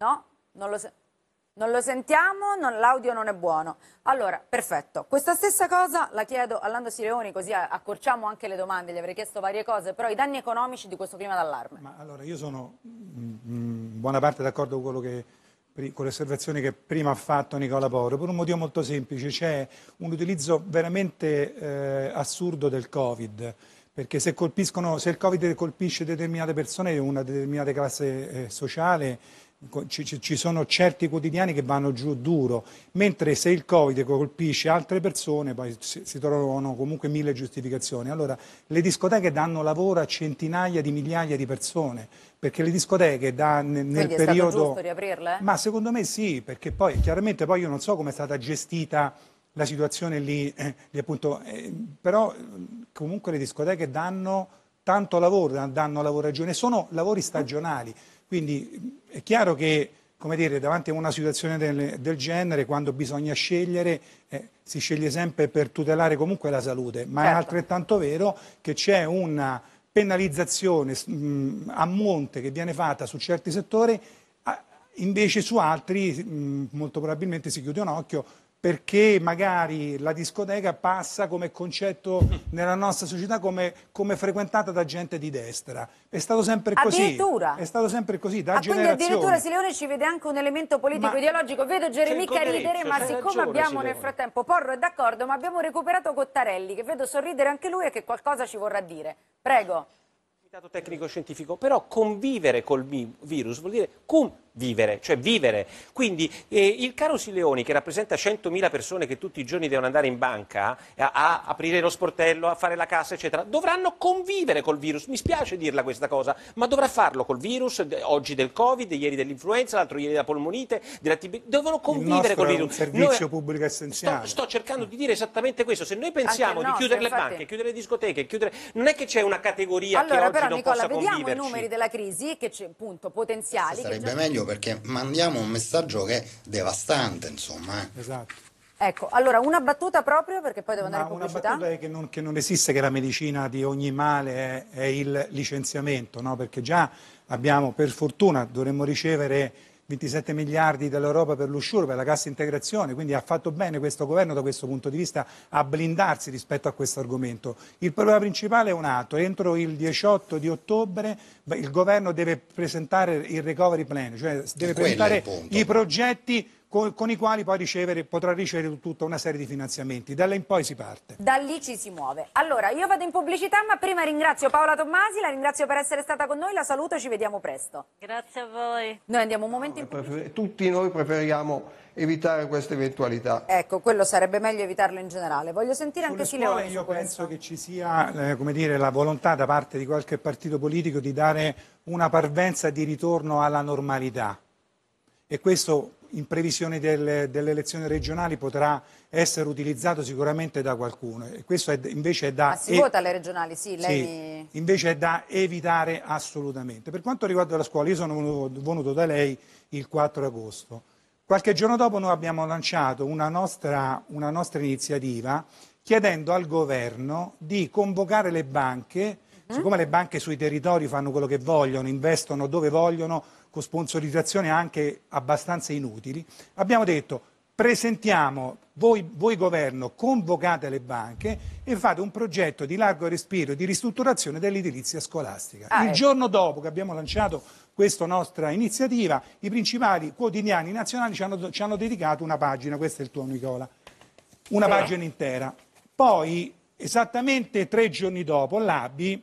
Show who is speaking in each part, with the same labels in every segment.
Speaker 1: No? Non lo, se non lo sentiamo, l'audio non è buono. Allora, perfetto. Questa stessa cosa la chiedo a Lando Sireoni, così accorciamo anche le domande, gli avrei chiesto varie cose, però i danni economici di questo clima d'allarme. Ma
Speaker 2: allora, io sono mm, mm, in buona parte d'accordo con, con le osservazioni che prima ha fatto Nicola Porro, per un motivo molto semplice, c'è un utilizzo veramente eh, assurdo del Covid perché se, se, il Covid colpisce determinate persone, una determinata classe eh, sociale, ci, sono certi quotidiani che vanno giù duro, mentre se il Covid colpisce altre persone poi si, trovano comunque mille giustificazioni. Allora, le discoteche danno lavoro a centinaia di migliaia di persone, perché le discoteche da, nel Quindi periodo... Ma secondo me sì, perché poi chiaramente poi io non so come è stata gestita la situazione lì, eh, lì appunto, eh, però eh, comunque le discoteche danno tanto lavoro, danno lavoro a lavoragione, sono lavori stagionali. Quindi è chiaro che dire, davanti a una situazione del, del genere, quando bisogna scegliere, eh, si sceglie sempre per tutelare comunque la salute, ma certo. è altrettanto vero che c'è una penalizzazione mh, mm, a monte che viene fatta su certi settori invece su altri mh, mm, molto probabilmente si chiude un occhio perché magari la discoteca passa come concetto nella nostra società come, come, frequentata da gente di destra. È stato sempre così. Addirittura? È stato sempre così, da ah, Quindi addirittura
Speaker 1: Sileone ci vede anche un elemento politico-ideologico. Vedo Geremica ridere, ma siccome ragione, abbiamo Sileone. nel frattempo, Porro è d'accordo, ma abbiamo recuperato Cottarelli, che vedo sorridere anche lui e che qualcosa ci vorrà dire. Prego.
Speaker 2: Tecnico-scientifico, però convivere col virus vuol dire vivere, cioè vivere. Quindi eh, il caro Sileoni, che rappresenta 100.000 persone che tutti i giorni devono andare in banca a, a, aprire lo sportello, a fare la cassa, eccetera, dovranno convivere col virus. Mi spiace dirla questa cosa, ma dovrà farlo col virus, oggi del Covid, ieri dell'influenza, l'altro ieri della polmonite, della TB, devono convivere col virus. È un servizio noi, eh, pubblico essenziale. Sto, sto, cercando di dire esattamente questo, se noi pensiamo no, di chiudere le banche, chiudere le discoteche, chiudere... non è che c'è una categoria allora, che oggi però, non Nicola, possa Allora però Nicola, vediamo i numeri
Speaker 1: della crisi che c'è appunto potenziali. Sarebbe meglio
Speaker 2: perché mandiamo un messaggio che è devastante, insomma. Eh. Esatto.
Speaker 1: Ecco, allora una battuta proprio perché poi devo andare Ma in pubblicità. Una battuta
Speaker 2: che non, che non, esiste, che la medicina di ogni male è, è il licenziamento, no? perché già abbiamo, per fortuna, dovremmo ricevere 27 miliardi dell'Europa per l'uscure, per la cassa integrazione, quindi ha fatto bene questo governo da questo punto di vista a blindarsi rispetto a questo argomento. Il problema principale è un altro, entro il 18 di ottobre il governo deve presentare il recovery plan, cioè deve presentare i progetti con, con i quali poi ricevere, potrà ricevere tutta una serie di finanziamenti. Da lì in poi si parte.
Speaker 1: Da lì ci si muove. Allora, io vado in pubblicità, ma prima ringrazio Paola Tommasi, la ringrazio per essere stata con noi, la saluto, ci vediamo presto. Grazie a voi. Noi andiamo un momento no, in
Speaker 2: pubblicità. Tutti noi preferiamo evitare questa eventualità.
Speaker 1: Ecco, quello sarebbe meglio evitarlo in generale. Voglio sentire Sulle anche Sileone Io
Speaker 2: penso che ci sia eh, come dire, la volontà da parte di qualche partito politico di dare una parvenza di ritorno alla normalità. E questo in previsione del, delle elezioni regionali potrà essere utilizzato sicuramente da qualcuno. E questo è, invece è da... Ma si vota alle
Speaker 1: regionali, sì, lei...
Speaker 2: sì, invece è da evitare assolutamente. Per quanto riguarda la scuola, io sono venuto, venuto da lei il 4 agosto. Qualche giorno dopo noi abbiamo lanciato una nostra, una nostra iniziativa chiedendo al governo di convocare le banche eh? Siccome le banche sui territori fanno quello che vogliono, investono dove vogliono, con sponsorizzazioni anche abbastanza inutili, abbiamo detto presentiamo, voi, voi, governo, convocate le banche e fate un progetto di largo respiro di ristrutturazione dell'edilizia scolastica. Ah, Il eh. giorno dopo che abbiamo lanciato questa nostra iniziativa, i principali quotidiani nazionali ci hanno, ci hanno dedicato una pagina, questo è il tuo Nicola, una eh. pagina intera. Poi, esattamente tre giorni dopo, l'ABI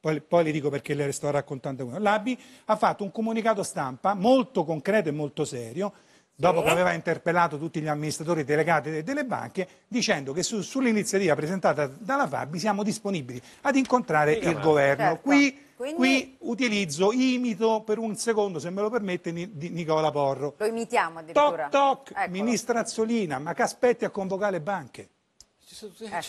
Speaker 2: poi, poi, le dico perché le sto raccontando uno. L'ABI ha fatto un comunicato stampa molto concreto e molto serio, dopo che aveva interpellato tutti gli amministratori delegati delle banche, dicendo che su, sull'iniziativa presentata dalla FABI siamo disponibili ad incontrare Quindi, il governo. Certo. Qui, Quindi... qui, utilizzo, imito per un secondo, se me lo permette, di Nicola Porro. Lo
Speaker 1: imitiamo addirittura. Toc
Speaker 2: toc, Eccolo. ministra Azzolina, ma che aspetti a convocare le banche?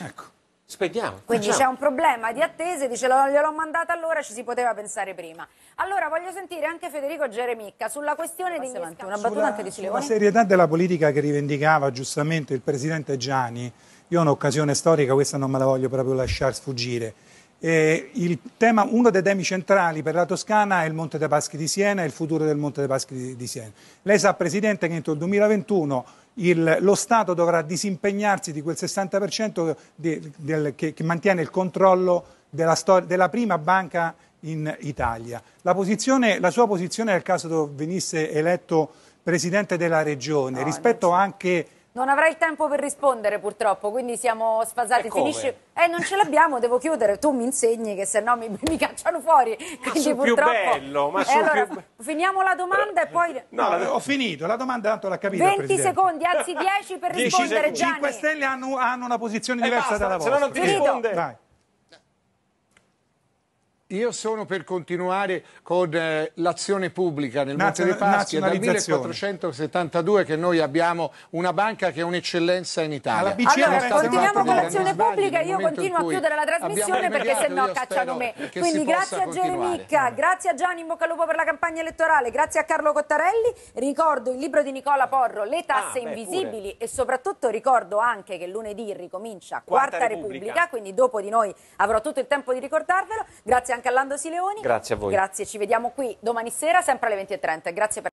Speaker 2: Ecco. Spediamo. Quindi c'è
Speaker 1: un problema di attese, dice gliel'ho mandata allora, ci si poteva pensare prima. Allora voglio sentire anche Federico Geremicca sulla questione di avanti, una battuta sulla, anche di Silvoni. La
Speaker 2: serietà della politica che rivendicava giustamente il presidente Gianni, io ho un'occasione storica, questa non me la voglio proprio lasciare sfuggire. Eh, tema, uno dei temi centrali per la Toscana è il Monte dei Paschi di Siena e il futuro del Monte dei Paschi di, di Siena. Lei sa, Presidente, che entro il 2021 il, lo Stato dovrà disimpegnarsi di quel 60% de, del, che, che, mantiene il controllo della, stor- della prima banca in Italia. La, posizione, la, sua posizione nel caso venisse eletto Presidente della Regione no, rispetto invece... anche
Speaker 1: non avrai il tempo per rispondere purtroppo, quindi siamo sfasati. E Finisci... Eh, non ce l'abbiamo, devo chiudere. Tu mi insegni che se no mi, mi cacciano fuori. Quindi ma purtroppo... più bello, ma eh, allora, più... Finiamo la domanda e eh, poi... No, no eh. ho
Speaker 2: finito, la domanda tanto l'ha capita, 20 Presidente. secondi, anzi 10 per 10 rispondere, secondi. Gianni. 5 Stelle hanno, hanno una posizione eh, diversa basta, dalla vostra. Se no non ti risponde. Vai. Io sono per continuare con eh, l'azione pubblica nel Monte dei Paschi. È dal 1472 che noi abbiamo una banca che è un'eccellenza in Italia. Allora, continuiamo con l'azione pubblica. Io continuo a chiudere la trasmissione perché se no cacciano me. Quindi grazie a Geremicca, grazie
Speaker 1: a Gianni Boccalupo per la campagna elettorale, grazie a Carlo Cottarelli. Ricordo il libro di Nicola Porro, Le ah, tasse ah, invisibili beh, e soprattutto ricordo anche che lunedì ricomincia Quarta, Quarta Repubblica. Repubblica, quindi dopo di noi avrò tutto il tempo di ricordarvelo. Grazie anche Giancallandosi Leoni. Grazie a voi. Grazie, ci vediamo qui domani sera sempre alle 20.30. Grazie per